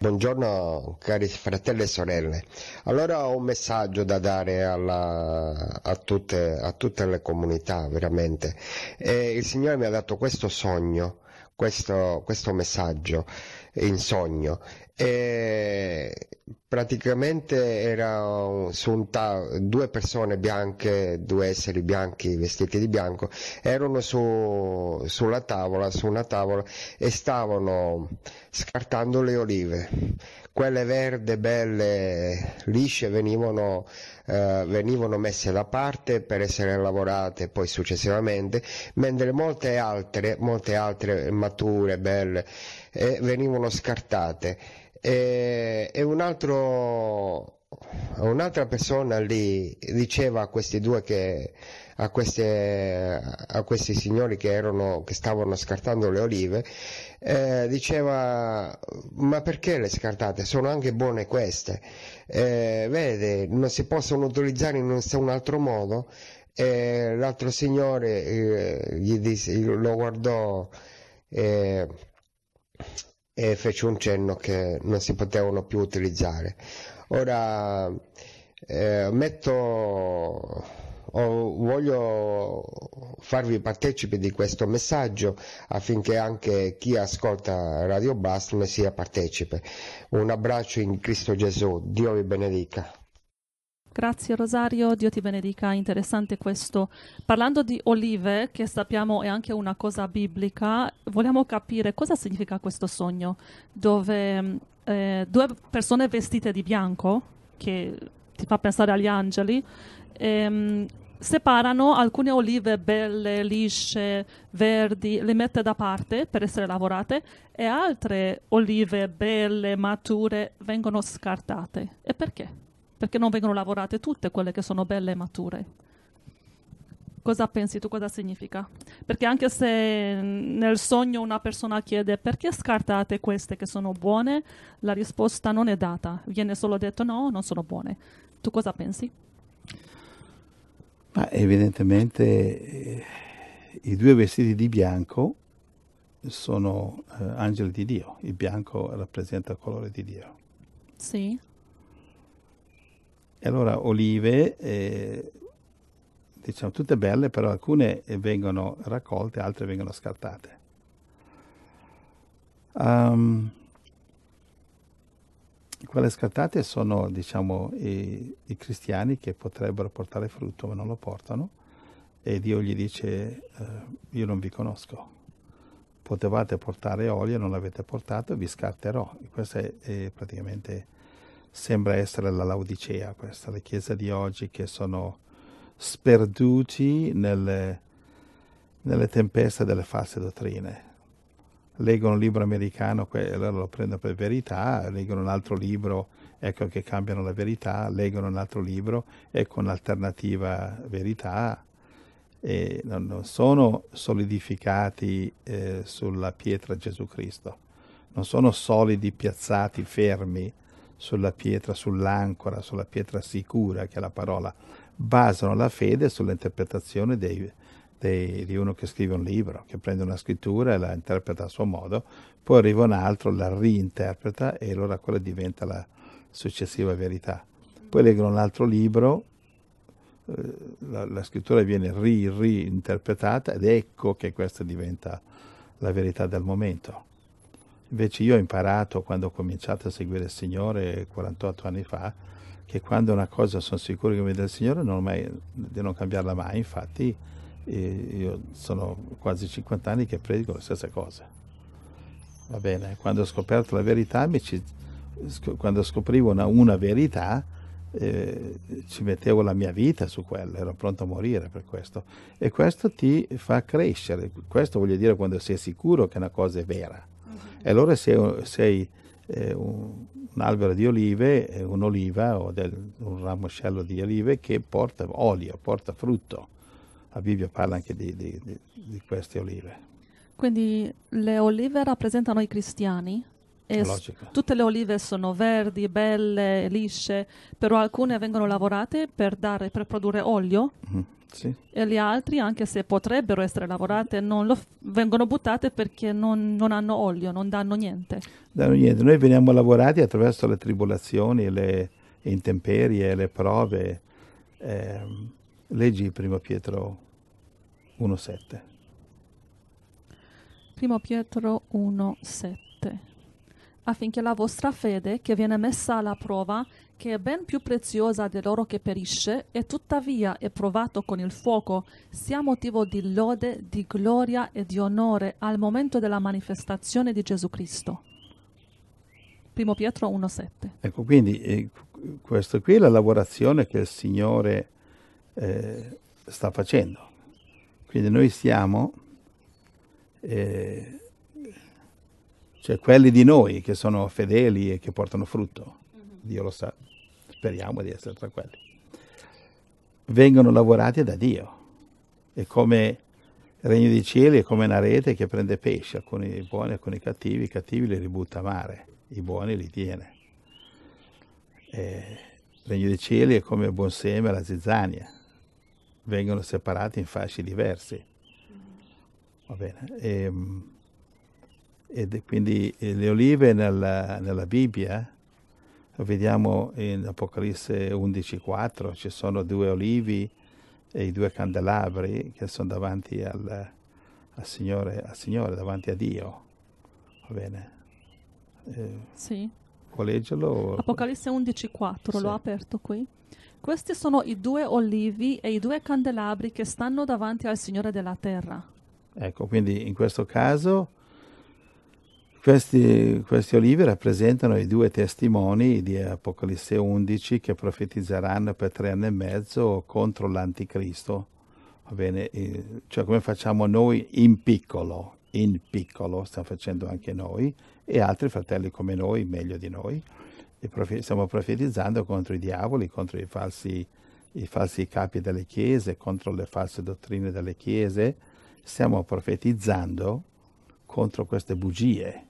Buongiorno cari fratelli e sorelle. Allora ho un messaggio da dare alla, a, tutte, a, tutte, le comunità, veramente. E eh, il Signore mi ha dato questo sogno, questo, questo messaggio in sogno. E praticamente era su un ta- due persone bianche, due esseri bianchi vestiti di bianco, erano su, sulla tavola, su una tavola e stavano scartando le olive. Quelle verde, belle, lisce venivano, eh, venivano messe da parte per essere lavorate poi successivamente, mentre molte altre, molte altre mature, belle, e venivano scartate. E, e un altro, un'altra persona lì diceva a questi due che, a, queste, a questi signori che, erano, che stavano scartando le olive, eh, diceva ma perché le scartate? Sono anche buone queste. Eh, vede, non si possono utilizzare in nessun altro modo. Eh, l'altro signore eh, disse, lo guardò eh, e fece un cenno che non si potevano più utilizzare. Ora eh, metto oh, voglio farvi partecipi di questo messaggio affinché anche chi ascolta Radio Blast ne sia partecipe. Un abbraccio in Cristo Gesù, Dio vi benedica. Grazie Rosario, Dio ti benedica, interessante questo. Parlando di olive, che sappiamo è anche una cosa biblica, vogliamo capire cosa significa questo sogno, dove eh, due persone vestite di bianco, che ti fa pensare agli angeli, ehm, separano alcune olive belle, lisce, verdi, le mette da parte per essere lavorate e altre olive belle, mature, vengono scartate. E perché? perché non vengono lavorate tutte quelle che sono belle e mature. Cosa pensi tu? Cosa significa? Perché anche se nel sogno una persona chiede perché scartate queste che sono buone, la risposta non è data, viene solo detto no, non sono buone. Tu cosa pensi? Ma evidentemente eh, i due vestiti di bianco sono eh, angeli di Dio, il bianco rappresenta il colore di Dio. Sì. E allora olive, eh, diciamo tutte belle, però alcune eh, vengono raccolte, altre vengono scartate. Um, ehm, quelle scartate sono diciamo, i, i, cristiani che potrebbero portare frutto ma non lo portano e Dio gli dice eh, io non vi conosco potevate portare olio non l'avete portato vi scarterò questo è, è praticamente sembra essere la Laodicea, questa, le chiese di oggi che sono sperduti nelle, nelle tempeste delle false dottrine. Leggono un libro americano, que- allora lo prendono per verità, leggono un altro libro, ecco che cambiano la verità, leggono un altro libro, ecco un'alternativa verità, e non, non sono solidificati eh, sulla pietra Gesù Cristo, non sono solidi, piazzati, fermi sulla pietra, sull'ancora, sulla pietra sicura, che è la parola, basano la fede sull'interpretazione dei, dei, di uno che scrive un libro, che prende una scrittura e la interpreta a suo modo, poi arriva un altro, la reinterpreta e allora quella diventa la successiva verità. Poi leggono un altro libro, eh, la, la, scrittura viene ri, reinterpretata ed ecco che questa diventa la verità del momento. Invece io ho imparato quando ho cominciato a seguire il Signore 48 anni fa che quando una cosa sono sicuro che mi dà il Signore non mai, di non cambiarla mai, infatti eh, io sono quasi 50 anni che predico la stessa cosa. Va bene, quando ho scoperto la verità, ci, quando scoprivo una, una verità, eh, ci mettevo la mia vita su quella, ero pronto a morire per questo. E questo ti fa crescere, questo voglio dire quando sei sicuro che una cosa è vera e allora sei, sei eh, un, un, albero di olive, eh, un'oliva o del, un ramoscello di olive che porta olio, porta frutto. La Bibbia parla anche di, di, di, di queste olive. Quindi le olive rappresentano i cristiani? tutte le olive sono verdi, belle, lisce, però alcune vengono lavorate per, dare, per produrre olio mm, sì. e le altre, anche se potrebbero essere lavorate, f- vengono buttate perché non, non, hanno olio, non danno niente. Danno niente. Noi veniamo lavorati attraverso le tribolazioni, le intemperie, le prove. Eh, leggi Primo Pietro 1.7. Primo Pietro 1.7 affinché la vostra fede, che viene messa alla prova, che è ben più preziosa dell'oro che perisce, e tuttavia è provato con il fuoco, sia motivo di lode, di gloria e di onore al momento della manifestazione di Gesù Cristo. 1 Pietro 1,7. Ecco, quindi eh, questa qui è la lavorazione che il Signore eh, sta facendo. Quindi noi stiamo eh, cioè quelli di noi che sono fedeli e che portano frutto, mm-hmm. Dio lo sa, speriamo di essere tra quelli, vengono lavorati da Dio. È come il regno dei cieli è come una rete che prende pesci, alcuni buoni, alcuni cattivi, i cattivi li ributta a mare, i buoni li tiene. E il regno dei cieli è come il buon seme alla zizzania, vengono separati in fasci diversi. Mm-hmm. Va bene. E, ehm, e quindi eh, le olive nella, nella Bibbia, lo eh, vediamo in Apocalisse 11.4, ci sono due olivi e i due candelabri che sono davanti al, al, Signore, al Signore, davanti a Dio. Va bene? Eh, sì. Può leggerlo? Apocalisse 11.4, sì. l'ho aperto qui. Questi sono i due olivi e i due candelabri che stanno davanti al Signore della terra. Ecco, quindi in questo caso questi, questi, olivi rappresentano i due testimoni di Apocalisse 11 che profetizzeranno per tre anni e mezzo contro l'anticristo. Va bene? Eh, cioè come facciamo noi in piccolo, in piccolo, stiamo facendo anche noi e altri fratelli come noi, meglio di noi. Profe- stiamo profetizzando contro i diavoli, contro i falsi, i falsi capi delle chiese, contro le false dottrine delle chiese. Stiamo profetizzando contro queste bugie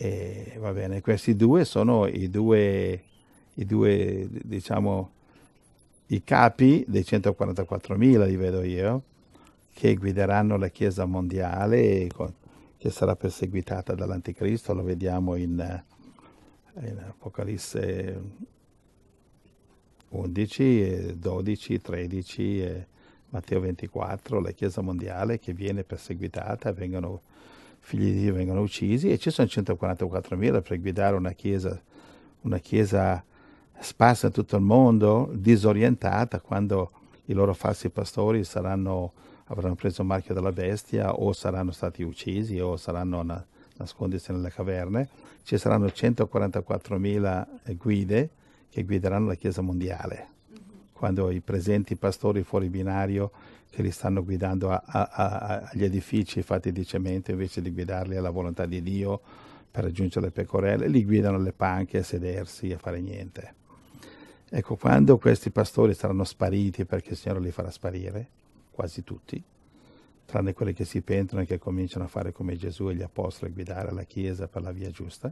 e va bene, questi due sono i due, i due diciamo, i capi dei 144.000, li vedo io, che guideranno la Chiesa mondiale che sarà perseguitata dall'Anticristo, lo vediamo in, in Apocalisse 11, 12, 13, Matteo 24, la Chiesa mondiale che viene perseguitata, vengono figli di Dio vengono uccisi e ci sono 144.000 per guidare una chiesa, una chiesa sparsa in tutto il mondo, disorientata, quando i loro falsi pastori saranno, avranno preso il marchio della bestia o saranno stati uccisi o saranno na- nascondersi nelle caverne. Ci saranno 144.000 guide che guideranno la Chiesa mondiale, mm-hmm. quando i presenti pastori fuori binario che li stanno guidando a, a, a, agli edifici fatti di cemento invece di guidarli alla volontà di Dio per raggiungere le pecorelle, li guidano alle panche a sedersi, e a fare niente. Ecco, quando questi pastori saranno spariti perché il Signore li farà sparire, quasi tutti, tranne quelli che si pentono e che cominciano a fare come Gesù e gli apostoli, a guidare la Chiesa per la via giusta,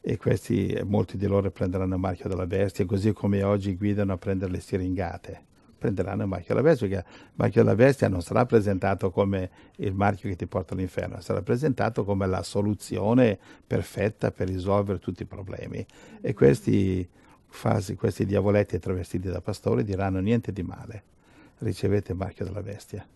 e questi, molti di loro prenderanno il marchio della bestia, così come oggi guidano a prendere le siringate, prenderanno il marchio della bestia, perché il marchio della bestia non sarà presentato come il marchio che ti porta all'inferno, sarà presentato come la soluzione perfetta per risolvere tutti i problemi. E questi, fasi, questi diavoletti travestiti da pastore diranno niente di male, ricevete il marchio della bestia,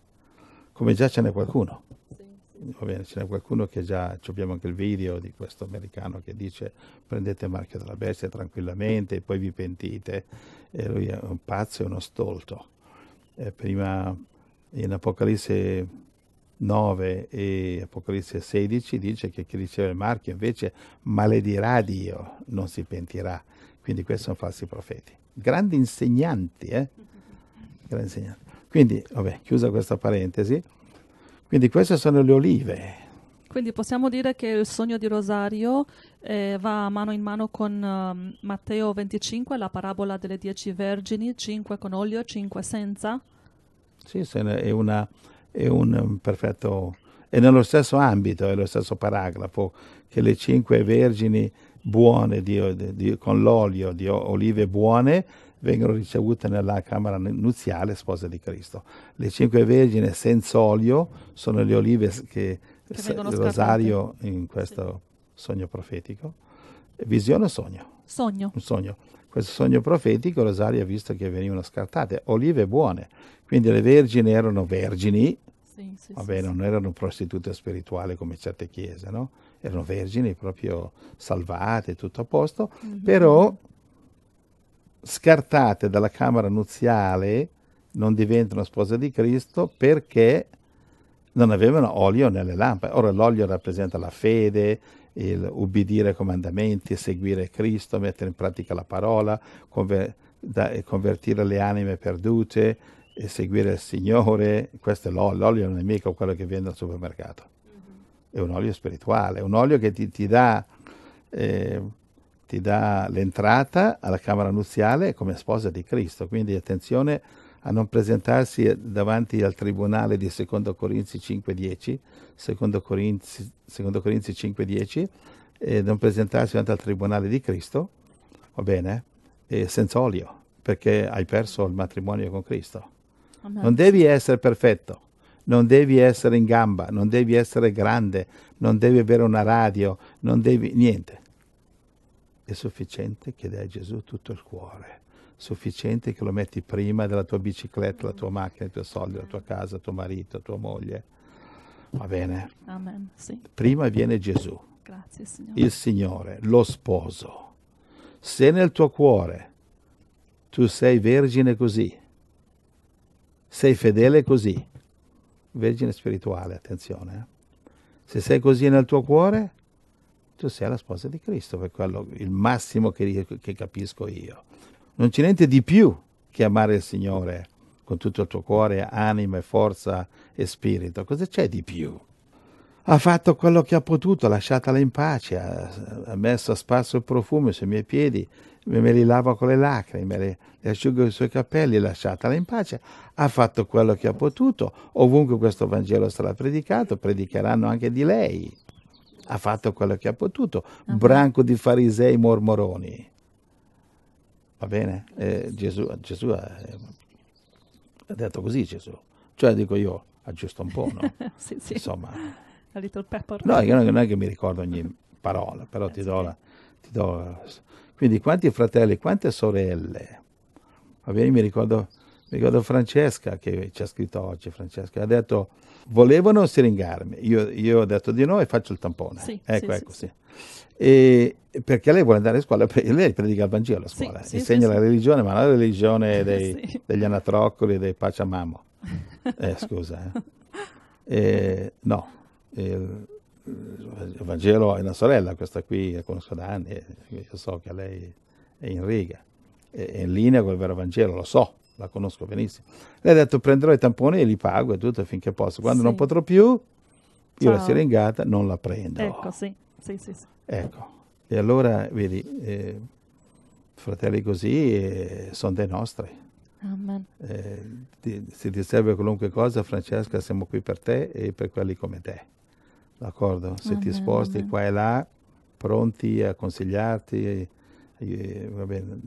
come già ce n'è qualcuno. Sì va bene, ce n'è qualcuno che già, abbiamo anche il video di questo americano che dice prendete il marchio della bestia tranquillamente e poi vi pentite, e lui è un pazzo e uno stolto. E eh, prima in Apocalisse 9 e Apocalisse 16 dice che chi riceve il marchio invece maledirà Dio, non si pentirà. Quindi questi sono falsi profeti. Grandi insegnanti, eh? Grandi insegnanti. Quindi, vabbè, chiusa questa parentesi, quindi queste sono le olive. Quindi possiamo dire che il sogno di Rosario eh, va mano in mano con um, Matteo 25, la parabola delle dieci vergini, cinque con olio, cinque senza? Sì, se è, una, è un, ehm, perfetto... È nello stesso ambito, è lo stesso paragrafo, che le cinque vergini buone di, di, con l'olio di olive buone vengono ricevute nella camera nuziale sposa di Cristo. Le cinque vergini senza olio sono le olive che, che il rosario in questo sì. sogno profetico. Visione o sogno? Sogno. Un sogno. Questo sogno profetico Rosario ha visto che venivano scartate, olive buone, quindi le vergini erano vergini, sì, sì, vabbè, sì, non erano prostitute spirituali come certe chiese, no? Erano vergini proprio salvate, tutto a posto, mm-hmm. però scartate dalla Camera nuziale, non diventano spose di Cristo perché non avevano olio nelle lampade. Ora l'olio rappresenta la fede, il ubbidire ai comandamenti, seguire Cristo, mettere in pratica la parola, conver- da- convertire le anime perdute, seguire il Signore. Questo è l'olio, l'olio non è mica quello che viene al supermercato. Mm-hmm. È un olio spirituale, un olio che ti, ti dà... Eh, ti dà l'entrata alla Camera nuziale come sposa di Cristo, quindi attenzione a non presentarsi davanti al tribunale di 2 Corinzi 5.10, 2 Corinzi, 2 Corinzi 5.10, e non presentarsi davanti al tribunale di Cristo, va bene, e senza olio, perché hai perso il matrimonio con Cristo. Non devi essere perfetto, non devi essere in gamba, non devi essere grande, non devi avere una radio, non devi niente è sufficiente che dai a Gesù tutto il cuore, sufficiente che lo metti prima della tua bicicletta, la tua mm. macchina, i tuoi soldi, la tua casa, tuo marito, tua moglie. Va bene? Amen, sì. Prima viene Gesù. Grazie, Signore. Il Signore, lo sposo. Se nel tuo cuore tu sei vergine così, sei fedele così, vergine spirituale, attenzione, eh. se sei così nel tuo cuore, tu sei la sposa di Cristo, per quello il massimo che, che capisco io. Non c'è niente di più che amare il Signore con tutto il tuo cuore, anima, e forza e spirito. Cosa c'è di più? Ha fatto quello che ha potuto, lasciatela in pace, ha, messo a spasso il profumo sui miei piedi, me li lava con le lacrime, le, le asciugo i suoi capelli, lasciatela in pace. Ha fatto quello che ha potuto, ovunque questo Vangelo sarà predicato, predicheranno anche di lei ha fatto quello che ha potuto, uh-huh. branco di farisei mormoroni. Va bene? Eh, Gesù, Gesù ha, eh, ha, detto così Gesù. Cioè dico io, aggiusto un po', no? sì, sì. Insomma. A little pepper. No, io non, è che mi ricordo ogni parola, però eh, ti do, la, ti do la... Quindi quanti fratelli, quante sorelle? Va bene, mi ricordo mi ricordo Francesca che ci ha scritto oggi, Francesca, ha detto volevano siringarmi, io, io ho detto di no e faccio il tampone. Sì, ecco, sì, ecco, sì. E perché lei vuole andare a scuola, lei predica il Vangelo a scuola, insegna la religione, ma la religione dei, degli anatroccoli, dei Pachamamo. Eh, scusa. Eh. E, no, il, il Vangelo è una sorella, questa qui la conosco da anni, io so che lei è in riga, è in linea con il vero Vangelo, lo so, la conosco benissimo. Lei ha detto prenderò i tamponi e li pago e tutto finché posso. Quando sì. non potrò più, io Ciao. la siringata non la prendo. Ecco, sì. Sì, sì, sì. Ecco. E allora, vedi, eh, fratelli così eh, sono dei nostri. Amen. Eh, se ti serve qualunque cosa, Francesca, siamo qui per te e per quelli come te. D'accordo? Se amen, ti sposti amen. qua e là, pronti a consigliarti, eh, bene,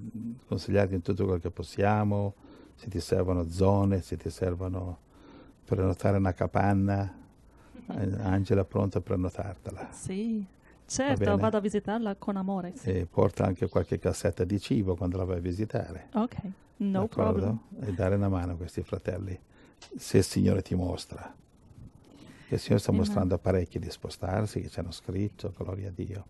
consigliarti in tutto quello che possiamo, se ti servono zone, se ti servono prenotare una capanna, eh, Angela è pronta a prenotartela. Sì, certo, vado a visitarla con amore. Sì. E porta anche qualche cassetta di cibo quando la vai a visitare. Ok, no D'accordo? problem. E dare una mano a questi fratelli, se il Signore ti mostra. Che il Signore sta mostrando a parecchi di spostarsi, che ci hanno scritto, gloria a Dio.